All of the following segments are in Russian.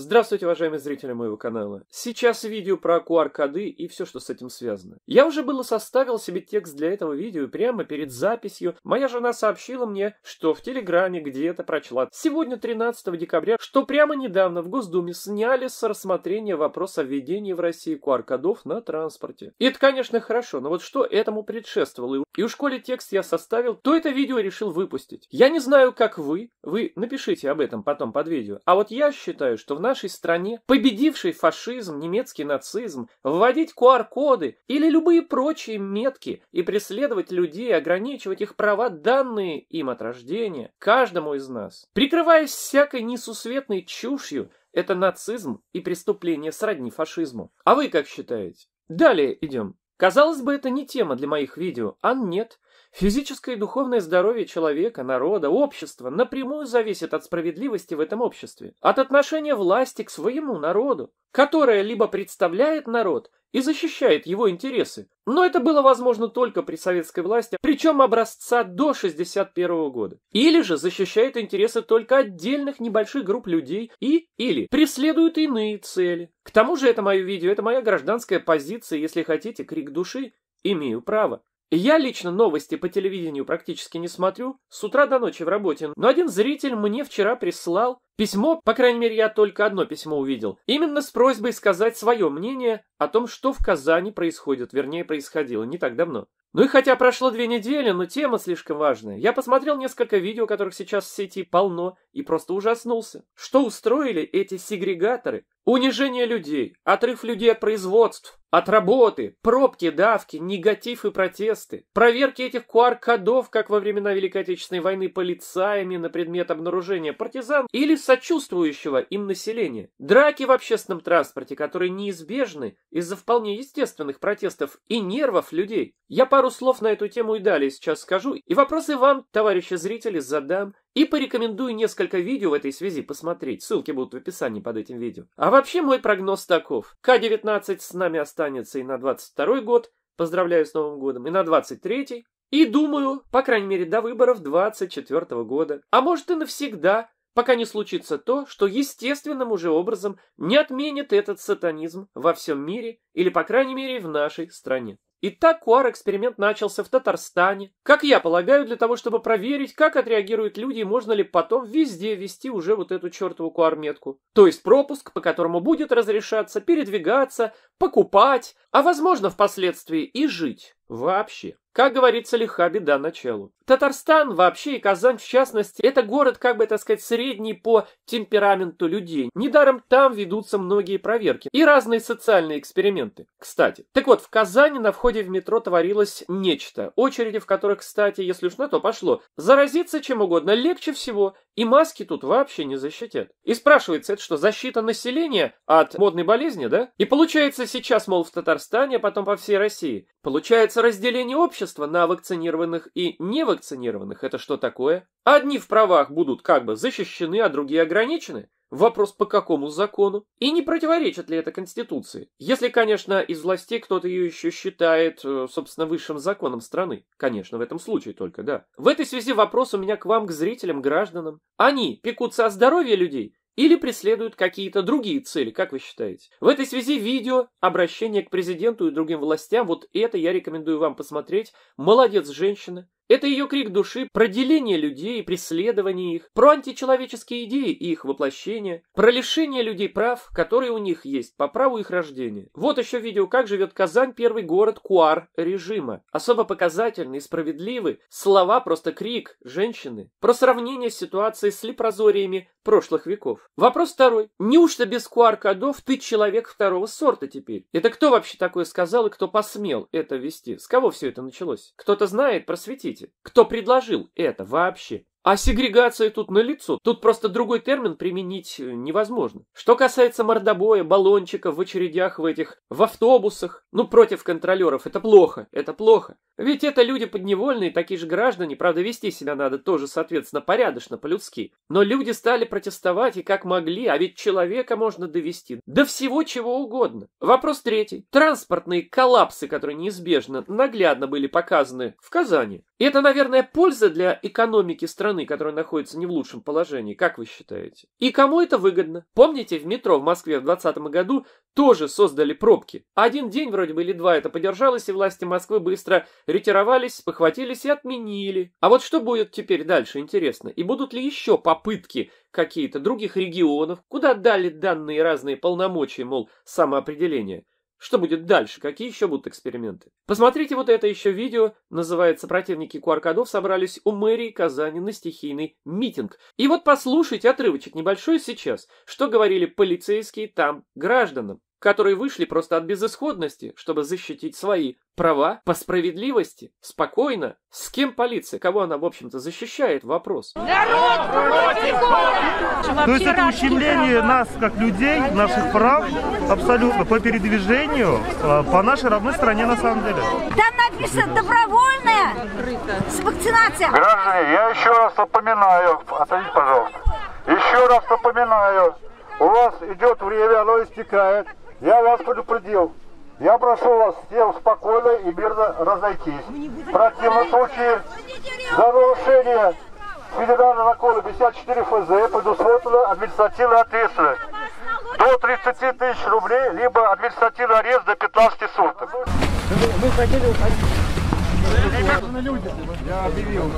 Здравствуйте, уважаемые зрители моего канала. Сейчас видео про QR-коды и все, что с этим связано. Я уже было составил себе текст для этого видео и прямо перед записью моя жена сообщила мне, что в Телеграме где-то прочла сегодня 13 декабря, что прямо недавно в Госдуме сняли с рассмотрения вопрос о введении в России QR-кодов на транспорте. И это, конечно, хорошо, но вот что этому предшествовало? И у школе текст я составил, то это видео решил выпустить. Я не знаю, как вы, вы напишите об этом потом под видео, а вот я считаю, что в нашей стране, победившей фашизм, немецкий нацизм, вводить QR-коды или любые прочие метки и преследовать людей, ограничивать их права, данные им от рождения, каждому из нас. Прикрываясь всякой несусветной чушью, это нацизм и преступление сродни фашизму. А вы как считаете? Далее идем. Казалось бы, это не тема для моих видео, а нет – Физическое и духовное здоровье человека, народа, общества напрямую зависит от справедливости в этом обществе, от отношения власти к своему народу, которое либо представляет народ и защищает его интересы, но это было возможно только при советской власти, причем образца до 1961 года, или же защищает интересы только отдельных небольших групп людей и или преследует иные цели. К тому же это мое видео, это моя гражданская позиция, если хотите, крик души, имею право. Я лично новости по телевидению практически не смотрю, с утра до ночи в работе, но один зритель мне вчера прислал письмо, по крайней мере я только одно письмо увидел, именно с просьбой сказать свое мнение о том, что в Казани происходит, вернее происходило не так давно. Ну и хотя прошло две недели, но тема слишком важная. Я посмотрел несколько видео, которых сейчас в сети полно, и просто ужаснулся. Что устроили эти сегрегаторы? Унижение людей, отрыв людей от производств, от работы, пробки, давки, негатив и протесты, проверки этих QR-кодов, как во времена Великой Отечественной войны, полицаями на предмет обнаружения партизан или сочувствующего им населения, драки в общественном транспорте, которые неизбежны из-за вполне естественных протестов и нервов людей. Я пару слов на эту тему и далее сейчас скажу, и вопросы вам, товарищи зрители, задам, и порекомендую несколько видео в этой связи посмотреть, ссылки будут в описании под этим видео. А вообще мой прогноз таков. К-19 с нами останется и на 22 год, поздравляю с Новым годом, и на 23 и думаю, по крайней мере, до выборов 24 года, а может и навсегда, пока не случится то, что естественным уже образом не отменит этот сатанизм во всем мире или, по крайней мере, в нашей стране. Итак, КУАР-эксперимент начался в Татарстане, как я полагаю, для того, чтобы проверить, как отреагируют люди и можно ли потом везде вести уже вот эту чертову КУАР-метку. То есть пропуск, по которому будет разрешаться передвигаться, покупать, а возможно впоследствии и жить. Вообще. Как говорится, лиха беда началу. Татарстан вообще и Казань в частности, это город, как бы так сказать, средний по темпераменту людей. Недаром там ведутся многие проверки и разные социальные эксперименты, кстати. Так вот, в Казани на входе в метро творилось нечто, очереди в которых, кстати, если уж на то пошло, заразиться чем угодно легче всего, и маски тут вообще не защитят. И спрашивается, это что, защита населения от модной болезни, да? И получается сейчас, мол, в Татарстане, а потом по всей России, получается разделение общества на вакцинированных и невакцинированных, вакцинированных это что такое? Одни в правах будут как бы защищены, а другие ограничены? Вопрос по какому закону? И не противоречит ли это Конституции? Если, конечно, из властей кто-то ее еще считает, э, собственно, высшим законом страны. Конечно, в этом случае только, да. В этой связи вопрос у меня к вам, к зрителям, гражданам. Они пекутся о здоровье людей или преследуют какие-то другие цели, как вы считаете? В этой связи видео, обращение к президенту и другим властям, вот это я рекомендую вам посмотреть. Молодец, женщина. Это ее крик души про деление людей, преследование их, про античеловеческие идеи и их воплощение, про лишение людей прав, которые у них есть по праву их рождения. Вот еще видео «Как живет Казань, первый город Куар режима». Особо показательные и справедливы слова просто крик женщины, про сравнение ситуации с липрозориями прошлых веков. Вопрос второй. Неужто без QR-кодов ты человек второго сорта теперь? Это кто вообще такое сказал и кто посмел это вести? С кого все это началось? Кто-то знает, просветить. Скажите, кто предложил это вообще? А сегрегация тут налицо. Тут просто другой термин применить невозможно. Что касается мордобоя, баллончиков в очередях в этих, в автобусах, ну против контролеров, это плохо, это плохо. Ведь это люди подневольные, такие же граждане, правда вести себя надо тоже, соответственно, порядочно, по-людски. Но люди стали протестовать и как могли, а ведь человека можно довести до всего чего угодно. Вопрос третий. Транспортные коллапсы, которые неизбежно наглядно были показаны в Казани. И это, наверное, польза для экономики страны страны, которая находится не в лучшем положении, как вы считаете? И кому это выгодно? Помните, в метро в Москве в 2020 году тоже создали пробки. Один день вроде бы или два это подержалось, и власти Москвы быстро ретировались, похватились и отменили. А вот что будет теперь дальше, интересно? И будут ли еще попытки какие-то других регионов, куда дали данные разные полномочия, мол, самоопределение? Что будет дальше? Какие еще будут эксперименты? Посмотрите вот это еще видео. Называется «Противники Куаркадов собрались у мэрии Казани на стихийный митинг». И вот послушайте отрывочек небольшой сейчас, что говорили полицейские там гражданам которые вышли просто от безысходности, чтобы защитить свои права по справедливости, спокойно. С кем полиция? Кого она, в общем-то, защищает? Вопрос. Народ против То есть это ущемление нас, как людей, наших прав, абсолютно, по передвижению, э, по нашей родной стране, на самом деле. Там написано добровольная вакцинация. Граждане, я еще раз напоминаю, отойдите, пожалуйста. Еще раз напоминаю, у вас идет время, оно истекает. Я вас предупредил. Я прошу вас всем спокойно и мирно разойтись. В противном случае за нарушение федерального закона 54 ФЗ предусмотрена административная ответственность. До 30 тысяч рублей, либо административный арест до 15 суток. Мы хотели уходить. Я объявил.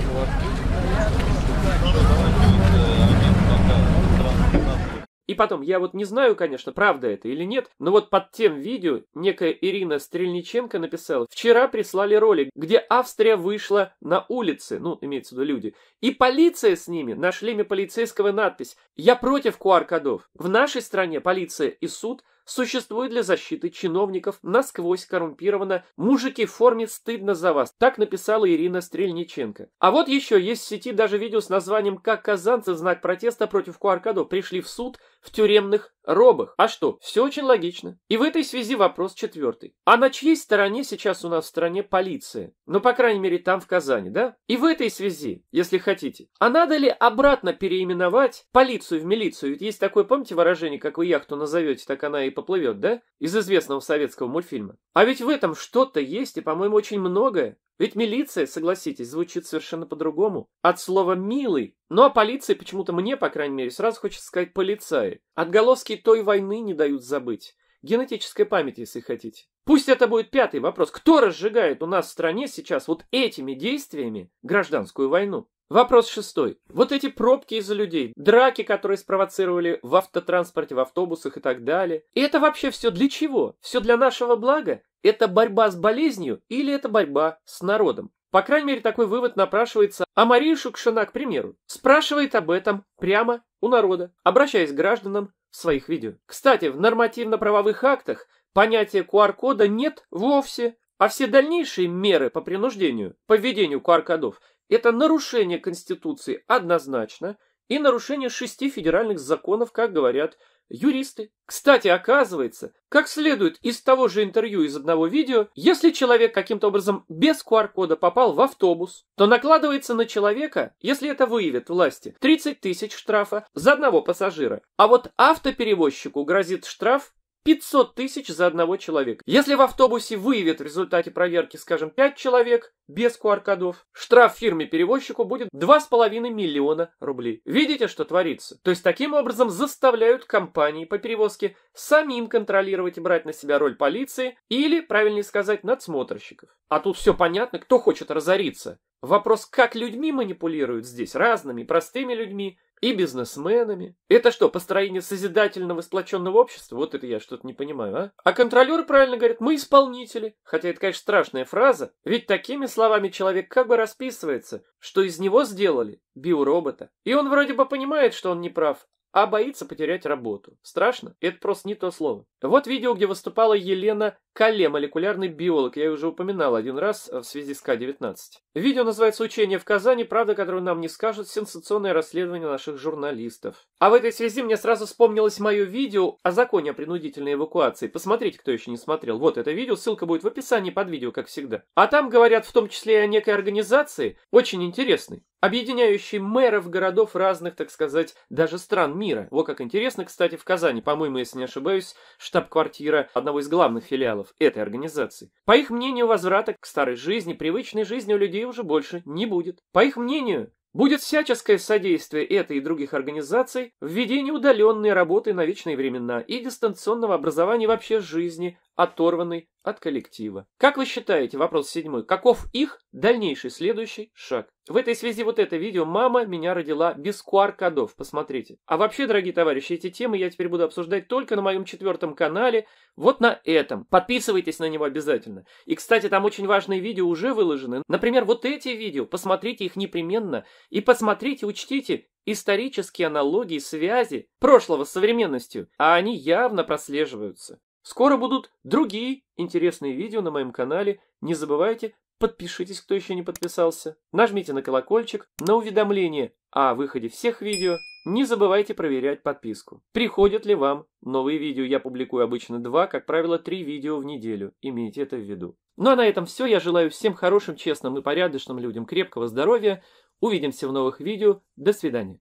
И потом, я вот не знаю, конечно, правда это или нет, но вот под тем видео некая Ирина Стрельниченко написала, вчера прислали ролик, где Австрия вышла на улицы, ну, имеется в виду люди, и полиция с ними, нашли мне полицейского надпись «Я против QR-кодов». В нашей стране полиция и суд – существует для защиты чиновников, насквозь коррумпировано. Мужики в форме стыдно за вас. Так написала Ирина Стрельниченко. А вот еще есть в сети даже видео с названием «Как казанцы в знак протеста против Куаркадо пришли в суд в тюремных Робах, а что? Все очень логично. И в этой связи вопрос четвертый. А на чьей стороне сейчас у нас в стране полиция? Ну, по крайней мере, там в Казани, да? И в этой связи, если хотите. А надо ли обратно переименовать полицию в милицию? Ведь есть такое, помните выражение, как вы яхту назовете, так она и поплывет, да? Из известного советского мультфильма. А ведь в этом что-то есть, и, по-моему, очень многое. Ведь милиция, согласитесь, звучит совершенно по-другому. От слова «милый», но ну, а полиция почему-то мне, по крайней мере, сразу хочется сказать «полицаи». Отголоски той войны не дают забыть. Генетической памяти, если хотите. Пусть это будет пятый вопрос. Кто разжигает у нас в стране сейчас вот этими действиями гражданскую войну? Вопрос шестой. Вот эти пробки из-за людей, драки, которые спровоцировали в автотранспорте, в автобусах и так далее. И это вообще все для чего? Все для нашего блага? Это борьба с болезнью или это борьба с народом? По крайней мере, такой вывод напрашивается. А Мария Шукшина, к примеру, спрашивает об этом прямо у народа, обращаясь к гражданам в своих видео. Кстати, в нормативно-правовых актах понятия QR-кода нет вовсе, а все дальнейшие меры по принуждению, по введению QR-кодов это нарушение Конституции однозначно и нарушение шести федеральных законов, как говорят юристы. Кстати, оказывается, как следует из того же интервью из одного видео, если человек каким-то образом без QR-кода попал в автобус, то накладывается на человека, если это выявят власти, 30 тысяч штрафа за одного пассажира. А вот автоперевозчику грозит штраф 500 тысяч за одного человека. Если в автобусе выявят в результате проверки, скажем, 5 человек без QR-кодов, штраф фирме-перевозчику будет 2,5 миллиона рублей. Видите, что творится? То есть таким образом заставляют компании по перевозке самим контролировать и брать на себя роль полиции или, правильнее сказать, надсмотрщиков. А тут все понятно, кто хочет разориться. Вопрос, как людьми манипулируют здесь, разными, простыми людьми, и бизнесменами. Это что, построение созидательного сплоченного общества? Вот это я что-то не понимаю, а? А контролеры правильно говорят, мы исполнители. Хотя это, конечно, страшная фраза, ведь такими словами человек как бы расписывается, что из него сделали биоробота. И он вроде бы понимает, что он не прав, а боится потерять работу. Страшно? Это просто не то слово. Вот видео, где выступала Елена Калле – молекулярный биолог, я уже упоминал один раз в связи с К-19. Видео называется «Учение в Казани. Правда, которую нам не скажут. Сенсационное расследование наших журналистов». А в этой связи мне сразу вспомнилось мое видео о законе о принудительной эвакуации. Посмотрите, кто еще не смотрел. Вот это видео, ссылка будет в описании под видео, как всегда. А там говорят в том числе и о некой организации, очень интересной, объединяющий мэров городов разных, так сказать, даже стран мира. Вот как интересно, кстати, в Казани, по-моему, если не ошибаюсь, штаб-квартира одного из главных филиалов филиалов этой организации. По их мнению, возврата к старой жизни, привычной жизни у людей уже больше не будет. По их мнению, будет всяческое содействие этой и других организаций в ведении удаленной работы на вечные времена и дистанционного образования вообще жизни, оторванный от коллектива. Как вы считаете, вопрос седьмой, каков их дальнейший следующий шаг? В этой связи вот это видео «Мама меня родила» без QR-кодов, посмотрите. А вообще, дорогие товарищи, эти темы я теперь буду обсуждать только на моем четвертом канале, вот на этом. Подписывайтесь на него обязательно. И, кстати, там очень важные видео уже выложены. Например, вот эти видео, посмотрите их непременно. И посмотрите, учтите исторические аналогии, связи прошлого с современностью, а они явно прослеживаются. Скоро будут другие интересные видео на моем канале. Не забывайте, подпишитесь, кто еще не подписался. Нажмите на колокольчик, на уведомление о выходе всех видео. Не забывайте проверять подписку. Приходят ли вам новые видео? Я публикую обычно два, как правило, три видео в неделю. Имейте это в виду. Ну а на этом все. Я желаю всем хорошим, честным и порядочным людям крепкого здоровья. Увидимся в новых видео. До свидания.